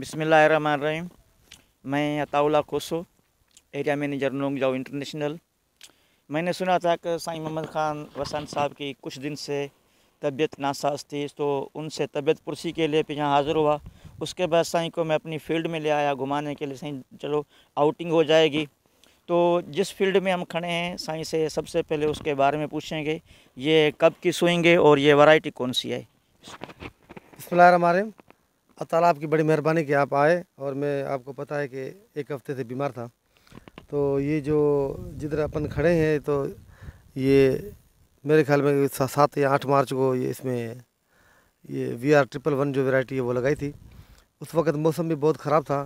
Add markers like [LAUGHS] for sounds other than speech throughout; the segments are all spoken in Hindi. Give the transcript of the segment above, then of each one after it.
बिसमीम मैं अताउला कोसो एरिया मैनेजर नोंग जाओ इंटरनेशनल मैंने सुना था कि साईं मोहम्मद ख़ान वसन साहब की कुछ दिन से तबीयत नासाज थी तो उनसे तबीयत पुरसी के लिए यहाँ हाज़िर हुआ उसके बाद साईं को मैं अपनी फील्ड में ले आया घुमाने के लिए साईं चलो आउटिंग हो जाएगी तो जिस फील्ड में हम खड़े हैं साईं से सबसे पहले उसके बारे में पूछेंगे ये कब की सोएंगे और ये वैरायटी कौन सी है और ताला आपकी बड़ी मेहरबानी कि आप आए और मैं आपको पता है कि एक हफ्ते से बीमार था तो ये जो जिधर अपन खड़े हैं तो ये मेरे ख्याल में सात या आठ मार्च को ये इसमें ये वी आर ट्रिपल वन जो वेराइटी है वो लगाई थी उस वक्त मौसम भी बहुत ख़राब था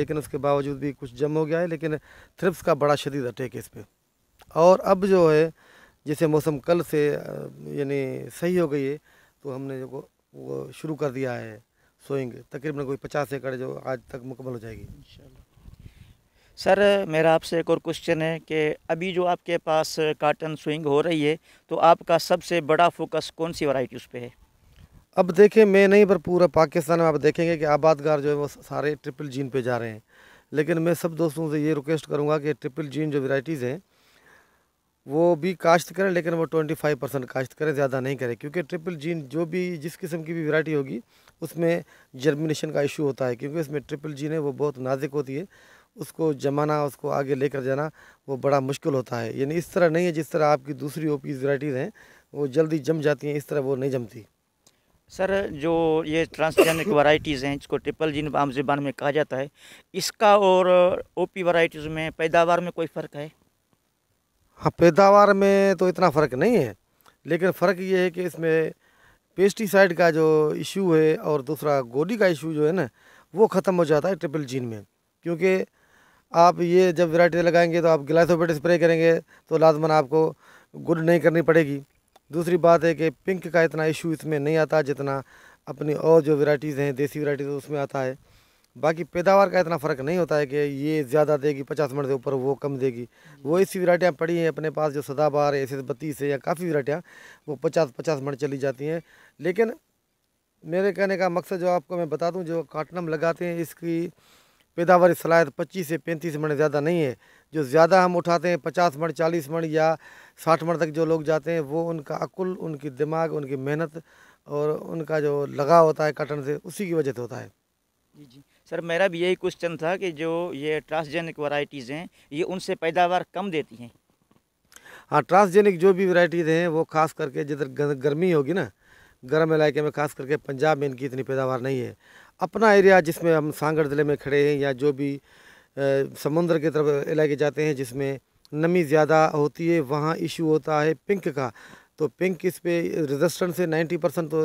लेकिन उसके बावजूद भी कुछ जम हो गया है लेकिन थ्रिप्स का बड़ा शदीद अटैक है इस पर और अब जो है जैसे मौसम कल से यानी सही हो गई है तो हमने जो वो शुरू कर दिया है सोएंगे तकरीबन कोई पचास एकड़ जो आज तक मुकम्मल हो जाएगी सर मेरा आपसे एक और क्वेश्चन है कि अभी जो आपके पास काटन स्विंग हो रही है तो आपका सबसे बड़ा फोकस कौन सी वैरायटी उस पर है अब देखें मैं नहीं पर पूरा पाकिस्तान में आप देखेंगे कि आबादगार जो है वो सारे ट्रिपल जीन पे जा रहे हैं लेकिन मैं सब दोस्तों से ये रिक्वेस्ट करूँगा कि ट्रिपल जीन जो वेराइटीज़ हैं वो भी काश्त करें लेकिन वो ट्वेंटी फाइव परसेंट काश्त करें ज़्यादा नहीं करें क्योंकि ट्रिपल जीन जो भी जिस किस्म की भी वेराइटी होगी उसमें जर्मिनेशन का इशू होता है क्योंकि उसमें ट्रिपल जीन है वो बहुत नाजिक होती है उसको जमाना उसको आगे लेकर जाना वो बड़ा मुश्किल होता है यानी इस तरह नहीं है जिस तरह आपकी दूसरी ओपी वैराइटीज़ हैं वो जल्दी जम जाती हैं इस तरह वो नहीं जमती सर जो ये ट्रांसजेनिक वराइटीज़ [LAUGHS] हैं जिसको ट्रिपल जीन आम जबान में कहा जाता है इसका और पी वैरायटीज़ में पैदावार में कोई फ़र्क है हाँ पैदावार में तो इतना फ़र्क नहीं है लेकिन फ़र्क ये है कि इसमें पेस्टिसाइड का जो इशू है और दूसरा गोली का इशू जो है ना वो ख़त्म हो जाता है ट्रिपल जीन में क्योंकि आप ये जब वैरायटी लगाएंगे तो आप गिलासोपेट स्प्रे करेंगे तो लाजमन आपको गुड नहीं करनी पड़ेगी दूसरी बात है कि पिंक का इतना इशू इसमें नहीं आता जितना अपनी और जो वैराइटीज़ हैं देसी वैरायटीज़ उसमें आता है बाकी पैदावार का इतना फ़र्क नहीं होता है कि ये ज़्यादा देगी पचास मिनट से ऊपर वो कम देगी वो ऐसी वरायटियाँ पड़ी हैं अपने पास जो सदाबार है ऐसे तो बत्तीस है या काफ़ी वरायटियाँ वो पचास पचास मिनट चली जाती हैं लेकिन मेरे कहने का मकसद जो आपको मैं बता दूँ जो काटनम लगाते हैं इसकी पैदावार सलाहत पच्चीस से पैंतीस मिनट ज़्यादा नहीं है जो ज़्यादा हम उठाते हैं पचास मिनट चालीस मिनट या साठ मिनट तक जो लोग जाते हैं वो उनका अकुल उनकी दिमाग उनकी मेहनत और उनका जो लगाव होता है काटन से उसी की वजह से होता है जी जी सर मेरा भी यही क्वेश्चन था कि जो ये ट्रांसजेनिक वैरायटीज़ हैं ये उनसे पैदावार कम देती हैं हाँ ट्रांसजेनिक जो भी वैरायटीज़ हैं वो खास करके जिधर गर्मी होगी ना गर्म इलाके में खास करके पंजाब में इनकी इतनी पैदावार नहीं है अपना एरिया जिसमें हम सांगढ़ ज़िले में खड़े हैं या जो भी समुंदर की तरफ इलाके जाते हैं जिसमें नमी ज़्यादा होती है वहाँ इशू होता है पिंक का तो पिंक इस पे रेजिस्टेंस से 90 परसेंट तो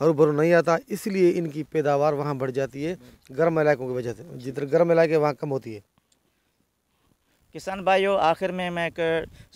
हरू भरू नहीं आता इसलिए इनकी पैदावार वहाँ बढ़ जाती है गर्म इलाकों की वजह से जितने गर्म इलाके वहाँ कम होती है किसान भाइयों आखिर में मैं एक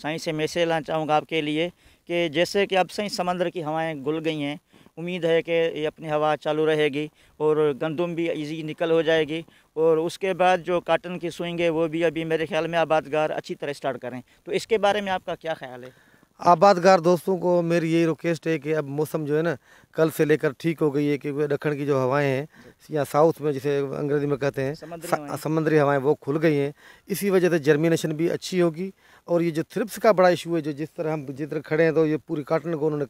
सही से मैसेज लाना चाहूँगा आपके लिए कि जैसे कि अब सही समंदर की हवाएँ गुल गई हैं उम्मीद है कि ये अपनी हवा चालू रहेगी और गंदम भी ईजी निकल हो जाएगी और उसके बाद जो काटन की है वो भी अभी मेरे ख्याल में आबादगार अच्छी तरह स्टार्ट करें तो इसके बारे में आपका क्या ख्याल है आबादगार दोस्तों को मेरी यही रिक्वेस्ट है कि अब मौसम जो है ना कल से लेकर ठीक हो गई है क्योंकि दक्षिण की जो हवाएं हैं या साउथ में जैसे अंग्रेजी में कहते हैं समुद्री हवाएं वो खुल गई हैं इसी वजह से जर्मिनेशन भी अच्छी होगी और ये जो थ्रिप्स का बड़ा इशू है जो जिस तरह हम जिस तरह खड़े हैं तो ये पूरी काटन को उन्होंने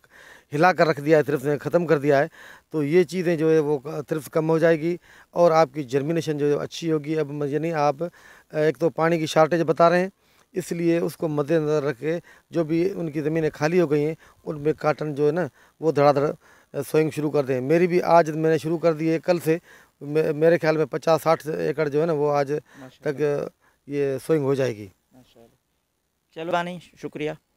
हिला कर रख दिया है थ्रिप्स ने ख़त्म कर दिया है तो ये चीज़ें जो है वो थ्रिप्स कम हो जाएगी और आपकी जर्मिनेशन जो है अच्छी होगी अब यानी आप एक तो पानी की शार्टेज बता रहे हैं इसलिए उसको मद्देनज़र रख के जो भी उनकी ज़मीनें खाली हो गई हैं उनमें काटन जो है ना वो धड़ाधड़ सोइंग शुरू कर दें मेरी भी आज मैंने शुरू कर दी है कल से मेरे ख्याल में पचास साठ एकड़ जो है ना वो आज तक ये सोइंग हो जाएगी चलो नहीं शुक्रिया